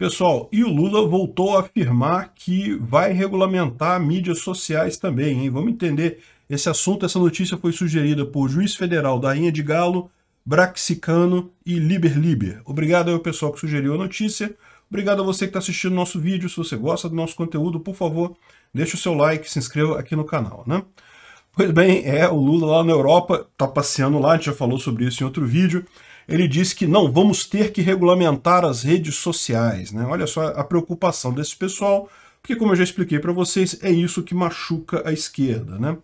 Pessoal, e o Lula voltou a afirmar que vai regulamentar mídias sociais também, hein? Vamos entender esse assunto. Essa notícia foi sugerida por juiz federal da Rainha de Galo, Braxicano e Liber Liber. Obrigado ao pessoal que sugeriu a notícia. Obrigado a você que está assistindo nosso vídeo. Se você gosta do nosso conteúdo, por favor, deixe o seu like, se inscreva aqui no canal, né? Pois bem, é, o Lula lá na Europa está passeando lá, a gente já falou sobre isso em outro vídeo ele disse que não, vamos ter que regulamentar as redes sociais. Né? Olha só a preocupação desse pessoal, porque como eu já expliquei para vocês, é isso que machuca a esquerda. Né?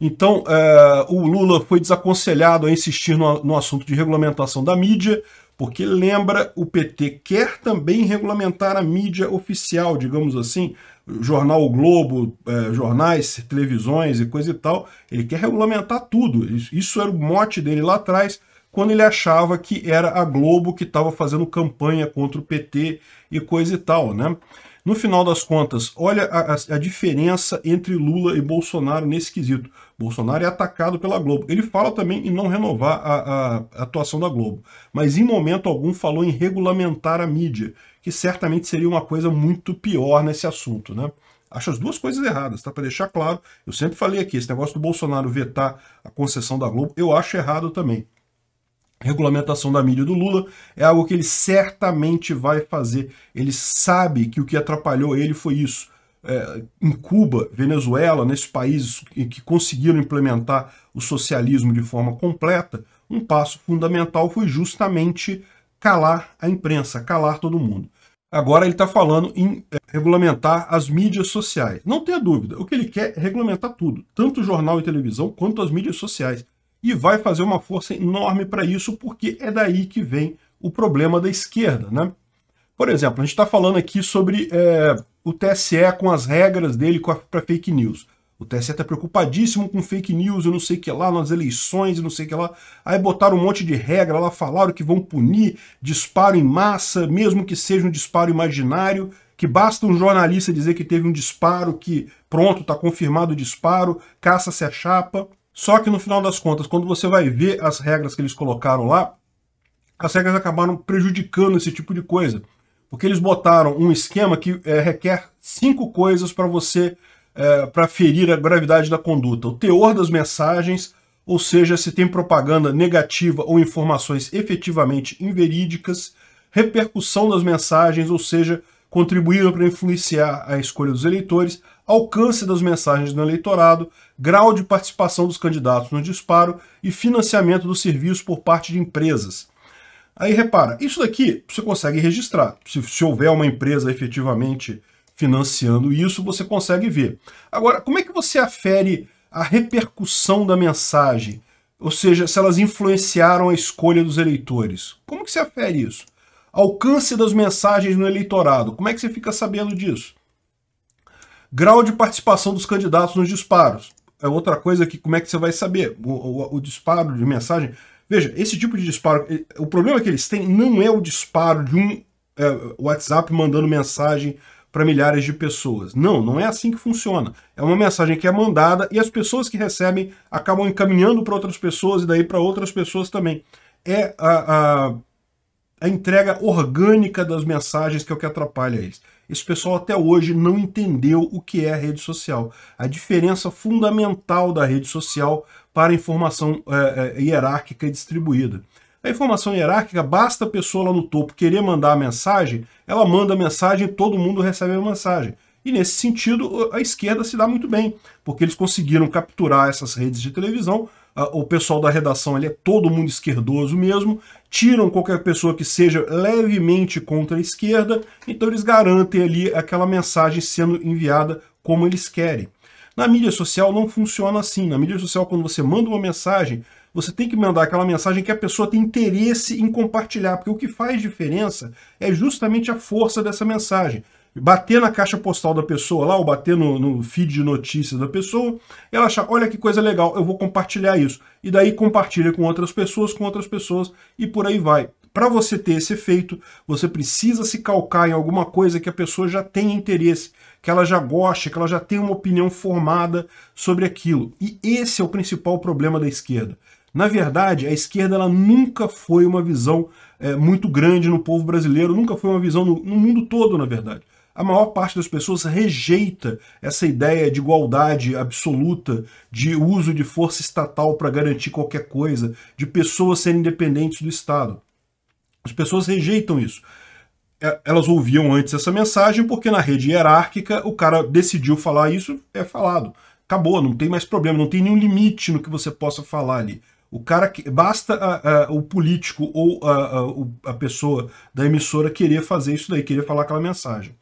Então, é, o Lula foi desaconselhado a insistir no, no assunto de regulamentação da mídia, porque lembra, o PT quer também regulamentar a mídia oficial, digamos assim, jornal o Globo, eh, jornais, televisões e coisa e tal. Ele quer regulamentar tudo. Isso, isso era o mote dele lá atrás quando ele achava que era a Globo que estava fazendo campanha contra o PT e coisa e tal, né? No final das contas, olha a, a, diferença entre Lula e Bolsonaro nesse quesito. Bolsonaro é atacado pela Globo. Ele fala também em não renovar a, a atuação da Globo, mas em momento algum falou em regulamentar a mídia, que certamente seria uma coisa muito pior nesse assunto, né? Acho as duas coisas erradas, tá? Para deixar claro, eu sempre falei aqui, esse negócio do Bolsonaro vetar a concessão da Globo, eu acho errado também regulamentação da mídia do Lula é algo que ele certamente vai fazer. Ele sabe que o que atrapalhou ele foi isso. É, em Cuba, Venezuela, nesses países que conseguiram implementar o socialismo de forma completa, um passo fundamental foi justamente calar a imprensa, calar todo mundo. Agora ele está falando em é, regulamentar as mídias sociais. Não tenha dúvida, o que ele quer é regulamentar tudo, tanto jornal e televisão quanto as mídias sociais e vai fazer uma força enorme para isso, porque é daí que vem o problema da esquerda. Né? Por exemplo, a gente está falando aqui sobre é, o TSE com as regras dele para fake news. O TSE está preocupadíssimo com fake news e não sei o que lá, nas eleições e não sei o que lá. Aí botaram um monte de regra lá, falaram que vão punir disparo em massa, mesmo que seja um disparo imaginário, que basta um jornalista dizer que teve um disparo, que pronto, está confirmado o disparo, caça-se a chapa. Só que no final das contas, quando você vai ver as regras que eles colocaram lá, as regras acabaram prejudicando esse tipo de coisa. Porque eles botaram um esquema que é, requer cinco coisas para você é, eh, para ferir a gravidade da conduta. O teor das mensagens, ou seja, se tem propaganda negativa ou informações efetivamente inverídicas, repercussão das mensagens, ou seja, contribuíram para influenciar a escolha dos eleitores, alcance das mensagens no eleitorado, grau de participação dos candidatos no disparo e financiamento dos serviços por parte de empresas. Aí repara, isso daqui você consegue registrar. Se, se houver uma empresa efetivamente financiando isso, você consegue ver. Agora, como é que você afere a repercussão da mensagem? Ou seja, se elas influenciaram a escolha dos eleitores? Como que você afere isso? Alcance das mensagens no eleitorado. Como é que você fica sabendo disso? Grau de participação dos candidatos nos disparos. É outra coisa que como é que você vai saber? O, o, o disparo de mensagem. Veja, esse tipo de disparo, eh, o problema que eles têm não é o disparo de um é, WhatsApp mandando mensagem para milhares de pessoas. Não, não é assim que funciona. É uma mensagem que é mandada e as pessoas que recebem acabam encaminhando para outras pessoas e daí para outras pessoas também. É a, a a entrega orgânica das mensagens que é o que atrapalha eles. Esse pessoal até hoje não entendeu o que é a rede social. A diferença fundamental da rede social para a informação é, é, hierárquica e distribuída. A informação hierárquica, basta a pessoa lá no topo querer mandar a mensagem, ela manda a mensagem e todo mundo recebe a mensagem. E nesse sentido, a esquerda se dá muito bem, porque eles conseguiram capturar essas redes de televisão o pessoal da redação ali é todo mundo esquerdoso mesmo, tiram qualquer pessoa que seja levemente contra a esquerda, então eles garantem ali aquela mensagem sendo enviada como eles querem. Na mídia social não funciona assim. Na mídia social, quando você manda uma mensagem, você tem que mandar aquela mensagem que a pessoa tem interesse em compartilhar, porque o que faz diferença é justamente a força dessa mensagem bater na caixa postal da pessoa lá, ou bater no, no feed de notícias da pessoa, ela achar, olha que coisa legal, eu vou compartilhar isso. E daí compartilha com outras pessoas, com outras pessoas, e por aí vai. Para você ter esse efeito, você precisa se calcar em alguma coisa que a pessoa já tem interesse, que ela já goste, que ela já tem uma opinião formada sobre aquilo. E esse é o principal problema da esquerda. Na verdade, a esquerda ela nunca foi uma visão é, muito grande no povo brasileiro, nunca foi uma visão no, no mundo todo, na verdade a maior parte das pessoas rejeita essa ideia de igualdade absoluta, de uso de força estatal para garantir qualquer coisa, de pessoas serem independentes do Estado. As pessoas rejeitam isso. É, elas ouviam antes essa mensagem porque na rede hierárquica o cara decidiu falar isso, é falado. Acabou, não tem mais problema, não tem nenhum limite no que você possa falar ali. O cara que basta a, a, o político ou a, a pessoa da emissora querer fazer isso daí, querer falar aquela mensagem.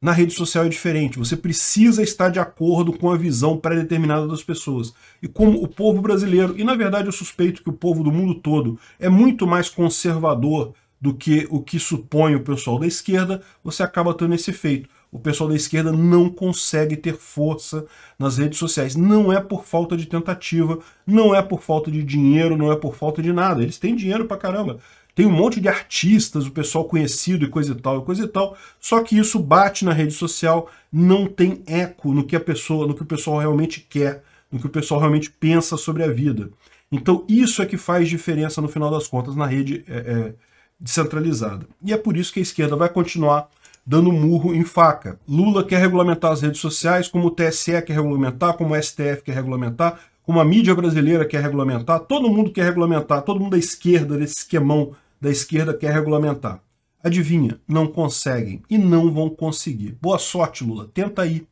Na rede social é diferente, você precisa estar de acordo com a visão pré-determinada das pessoas. E como o povo brasileiro, e na verdade eu suspeito que o povo do mundo todo, é muito mais conservador do que o que supõe o pessoal da esquerda, você acaba tendo esse efeito. O pessoal da esquerda não consegue ter força nas redes sociais. Não é por falta de tentativa, não é por falta de dinheiro, não é por falta de nada. Eles têm dinheiro pra caramba tem um monte de artistas, o pessoal conhecido e coisa e tal, e coisa e tal, só que isso bate na rede social, não tem eco no que a pessoa, no que o pessoal realmente quer, no que o pessoal realmente pensa sobre a vida. Então isso é que faz diferença no final das contas na rede é, é, descentralizada. E é por isso que a esquerda vai continuar dando murro em faca. Lula quer regulamentar as redes sociais, como o TSE quer regulamentar, como o STF quer regulamentar, como a mídia brasileira quer regulamentar, todo mundo quer regulamentar, todo mundo da é esquerda, desse esquemão da esquerda quer regulamentar. Adivinha, não conseguem e não vão conseguir. Boa sorte, Lula. Tenta aí.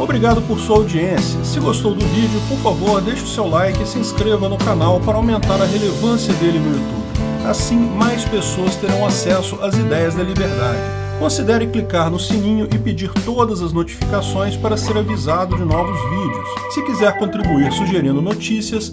Obrigado por sua audiência. Se gostou do vídeo, por favor, deixe o seu like e se inscreva no canal para aumentar a relevância dele no YouTube. Assim, mais pessoas terão acesso às ideias da liberdade. Considere clicar no sininho e pedir todas as notificações para ser avisado de novos vídeos. Se quiser contribuir sugerindo notícias,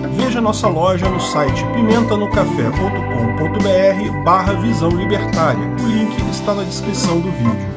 Veja nossa loja no site pimentanocafé.com.br barra Visão Libertária. O link está na descrição do vídeo.